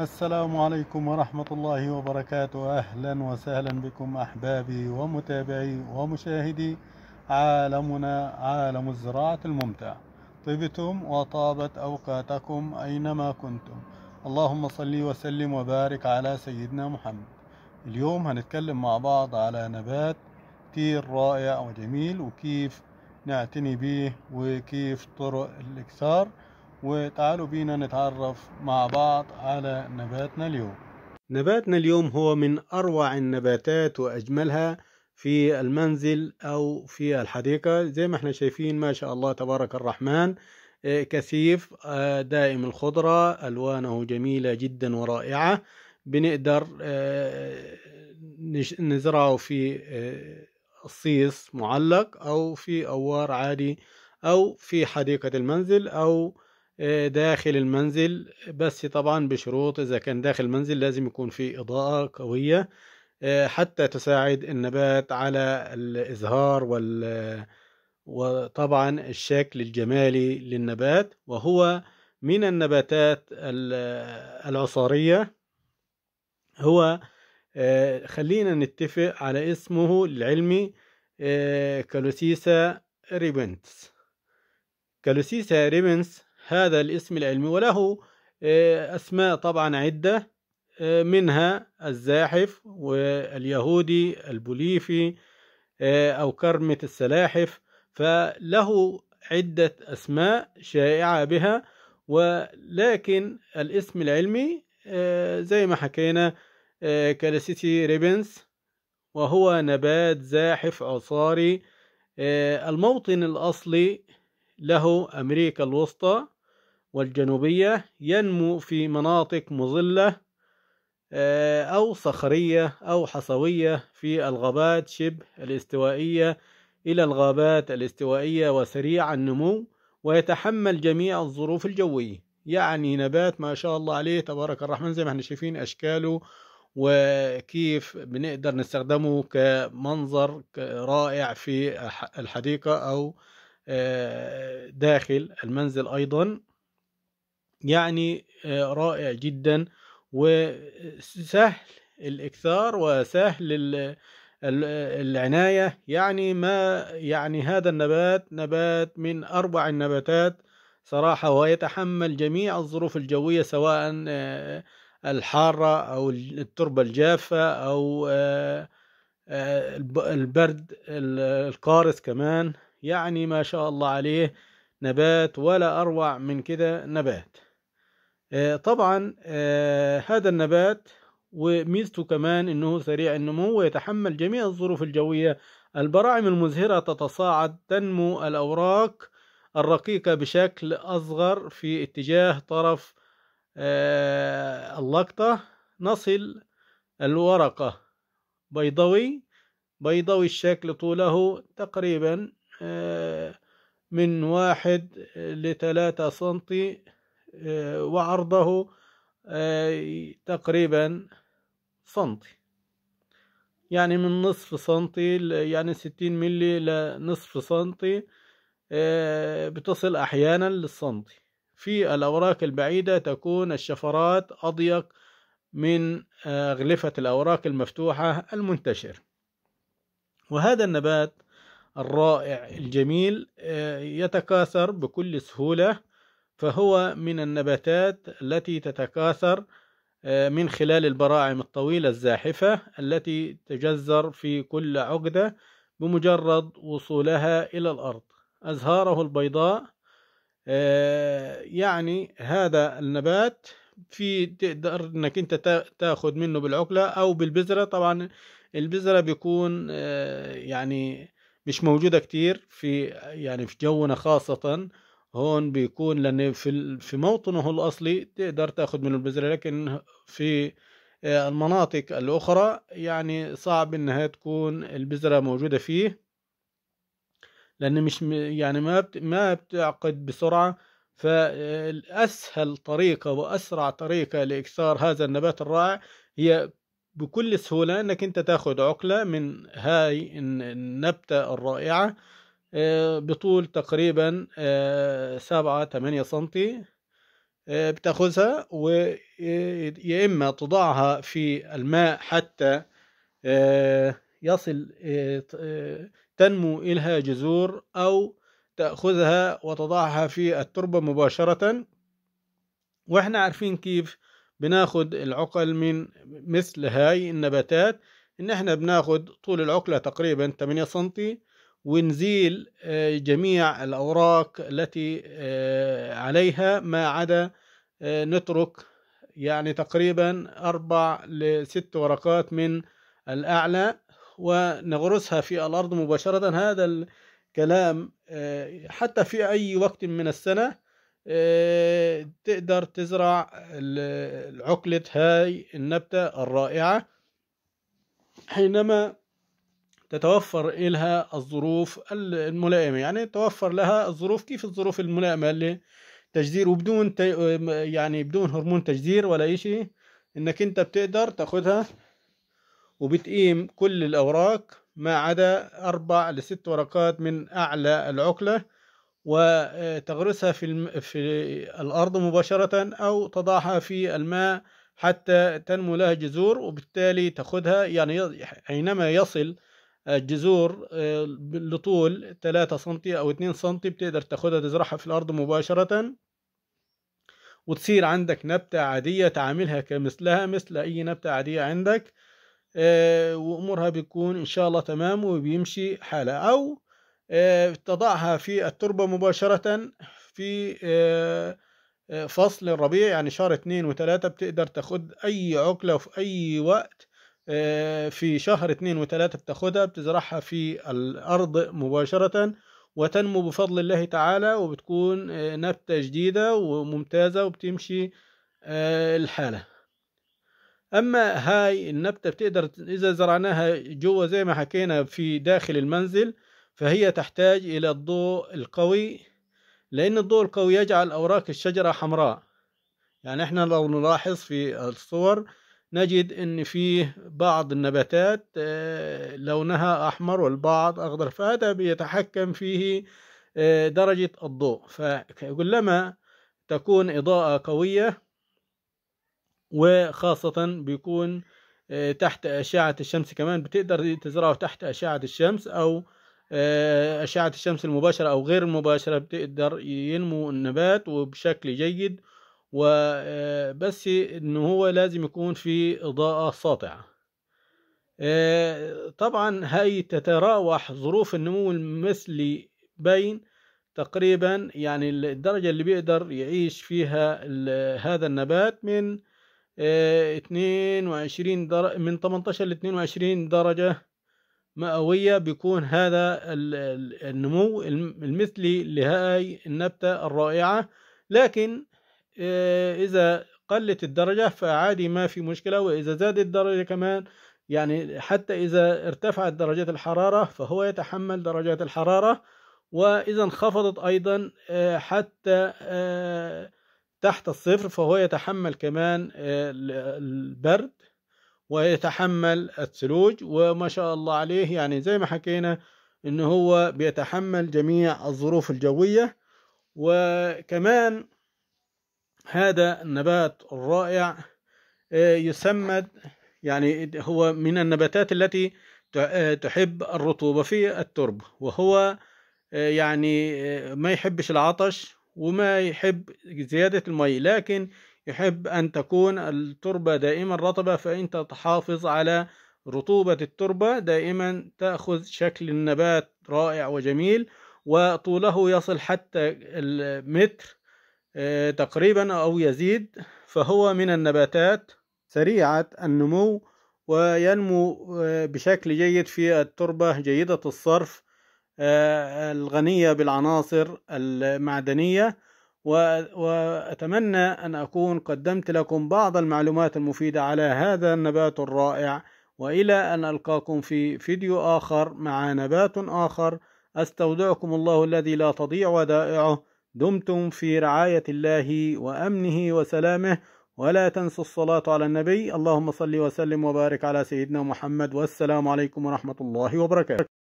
السلام عليكم ورحمة الله وبركاته أهلا وسهلا بكم أحبابي ومتابعي ومشاهدي عالمنا عالم الزراعة الممتع طبتم وطابت أوقاتكم أينما كنتم اللهم صل وسلم وبارك على سيدنا محمد اليوم هنتكلم مع بعض على نبات كتير رائع وجميل وكيف نعتني به وكيف طرق الإكثار وتعالوا بينا نتعرف مع بعض على نباتنا اليوم نباتنا اليوم هو من أروع النباتات وأجملها في المنزل أو في الحديقة زي ما احنا شايفين ما شاء الله تبارك الرحمن آه، كثيف آه، دائم الخضرة ألوانه جميلة جدا ورائعة بنقدر آه، نزرعه في الصيص معلق أو في أوار عادي أو في حديقة المنزل أو داخل المنزل بس طبعا بشروط إذا كان داخل المنزل لازم يكون في إضاءة قوية آه، حتى تساعد النبات على الإزهار وال وطبعا الشكل الجمالي للنبات وهو من النباتات العصارية هو آه، خلينا نتفق على اسمه العلمي آه، كالوسيسا ريبنتس كالوسيسا ريبنتس هذا الاسم العلمي وله آه، أسماء طبعا عدة آه، منها الزاحف واليهودي البوليفي آه، أو كرمة السلاحف فله عدة أسماء شائعة بها ولكن الاسم العلمي زي ما حكينا كالسيتي ريبنس وهو نبات زاحف عصاري الموطن الأصلي له أمريكا الوسطى والجنوبية ينمو في مناطق مظلة آه، أو صخرية أو حصوية في الغابات شبه الاستوائية إلى الغابات الاستوائية وسريع النمو ويتحمل جميع الظروف الجوية يعني نبات ما شاء الله عليه تبارك الرحمن زي ما احنا شايفين أشكاله وكيف بنقدر نستخدمه كمنظر رائع في الحديقة أو آه، داخل المنزل أيضا يعني آه، رائع جدا وسهل الاكثار وسهل العناية يعني ما يعني هذا النبات نبات من أربع النباتات صراحة ويتحمل جميع الظروف الجوية سواء آه، الحارة أو التربة الجافة أو آه، البرد القارس كمان يعني ما شاء الله عليه نبات ولا أروع من كده نبات آه، طبعا آه، هذا النبات وميزته كمان انه سريع النمو ويتحمل جميع الظروف الجوية البراعم المزهرة تتصاعد تنمو الأوراق الرقيقة بشكل أصغر في اتجاه طرف آه، اللقطة نصل الورقة بيضوي بيضوي الشكل طوله تقريبا من واحد لثلاثة سنتي آه، وعرضه آه، تقريبا سنتي يعني من نصف سنتي يعني ستين ملي لنصف سنتي آه، بتصل أحيانا للسنتي في الأوراق البعيدة تكون الشفرات أضيق من غلفة الأوراق المفتوحة المنتشر وهذا النبات الرائع الجميل يتكاثر بكل سهولة فهو من النباتات التي تتكاثر آه، من خلال البراعم الطويلة الزاحفة التي تجذر في كل عقدة بمجرد وصولها إلى الأرض أزهاره البيضاء آه، يعني هذا النبات في تقدر انك انت تاخد منه بالعقلة او بالبذرة طبعا البذرة بيكون آه، يعني مش موجودة كتير في يعني في جونا خاصة هون بيكون لأنه في في موطنه الاصلي تقدر تاخذ منه البذره لكن في آه، المناطق الاخرى يعني صعب انها تكون البذره موجوده فيه لان مش يعني ما ما بتعقد بسرعه فالاسهل طريقه واسرع طريقه لاكثار هذا النبات الرائع هي بكل سهوله انك انت تاخذ عقله من هاي النبته الرائعه آه، بطول تقريبا آه، سبعة تمانية سنتي آه، بتاخذها ويا اما تضعها في الماء حتى يصل تنمو إلها جذور أو تأخذها وتضعها في التربة مباشرة واحنا عارفين كيف بناخد العقل من مثل هاي النباتات ان احنا بناخد طول العقلة تقريبا 8 سنتي ونزيل آه، جميع الأوراق التي آه، عليها ما عدا آه، نترك يعني تقريبا أربع لست ورقات من الأعلى ونغرسها في الأرض مباشرة هذا الكلام حتى في أي وقت من السنة تقدر تزرع عقلة هاي النبتة الرائعة حينما تتوفر لها الظروف الملائمة يعني توفر لها الظروف كيف الظروف الملائمة لتجدير وبدون يعني بدون هرمون تجدير ولا شيء انك انت بتقدر تاخذها وبتقيم كل الاوراق ما عدا اربع لست ورقات من اعلى العقله وتغرسها في, الم... في الارض مباشره او تضعها في الماء حتى تنمو لها جذور وبالتالي تاخذها يعني حينما يصل الجذور آه، لطول 3 سم او 2 سم بتقدر تاخدها تزرعها في الارض مباشرة وتصير عندك نبتة عادية تعاملها كمثلها مثل اي نبتة عادية عندك آه، وامورها بتكون ان شاء الله تمام وبيمشي حالها او آه، تضعها في التربة مباشرة في فصل الربيع يعني شهر اتنين وتلاتة بتقدر تاخد اي عقلة في اي وقت آه، في شهر اثنين وثلاثة بتاخدها بتزرعها في الأرض مباشرة وتنمو بفضل الله تعالى وبتكون آه، نبتة جديدة وممتازة وبتمشي آه، الحالة أما هاي النبتة بتقدر إذا زرعناها جوا زي ما حكينا في داخل المنزل فهي تحتاج إلى الضوء القوي لأن الضوء القوي يجعل أوراق الشجرة حمراء يعني إحنا لو نلاحظ في الصور نجد ان فيه بعض النباتات آه، لونها احمر والبعض اخضر فهذا بيتحكم فيه آه، درجة الضوء فكلما تكون إضاءة قوية وخاصة بيكون آه، تحت أشعة الشمس كمان بتقدر تزرعه تحت أشعة الشمس أو أشعة الشمس المباشرة أو غير المباشرة بتقدر ينمو النبات وبشكل جيد وبس آه، ان هو لازم يكون في اضاءة ساطعة آه، طبعا هاي تتراوح ظروف النمو المثلي بين تقريبا يعني الدرجة اللي بيقدر يعيش فيها هذا النبات من 22 آه، درجة من 18 ل 22 درجة مئوية بيكون هذا النمو المثلي لهاي النبتة الرائعة لكن آه، إذا قلت الدرجة فعادي ما في مشكلة وإذا زادت الدرجة كمان يعني حتى إذا ارتفعت درجات الحرارة فهو يتحمل درجات الحرارة وإذا انخفضت أيضا آه، حتى آه، تحت الصفر فهو يتحمل كمان البرد ويتحمل الثلوج وما شاء الله عليه يعني زي ما حكينا ان هو بيتحمل جميع الظروف الجوية وكمان هذا النبات الرائع آه، يسمى يعني هو من النباتات التي آه، تحب الرطوبة في التربة وهو آه، يعني ما يحبش العطش وما يحب زيادة المي لكن يحب أن تكون التربة دائما رطبة فأنت تحافظ على رطوبة التربة دائما تأخذ شكل النبات رائع وجميل وطوله يصل حتى المتر آه، تقريبا أو يزيد فهو من النباتات سريعة النمو وينمو آه، بشكل جيد في التربة جيدة الصرف آه، الغنية بالعناصر المعدنية وأتمنى أن أكون قدمت لكم بعض المعلومات المفيدة على هذا النبات الرائع وإلى أن ألقاكم في فيديو آخر مع نبات آخر أستودعكم الله الذي لا تضيع ودائعه دمتم في رعاية الله وأمنه وسلامه ولا تنسوا الصلاة على النبي اللهم صل وسلم وبارك على سيدنا محمد والسلام عليكم ورحمة الله وبركاته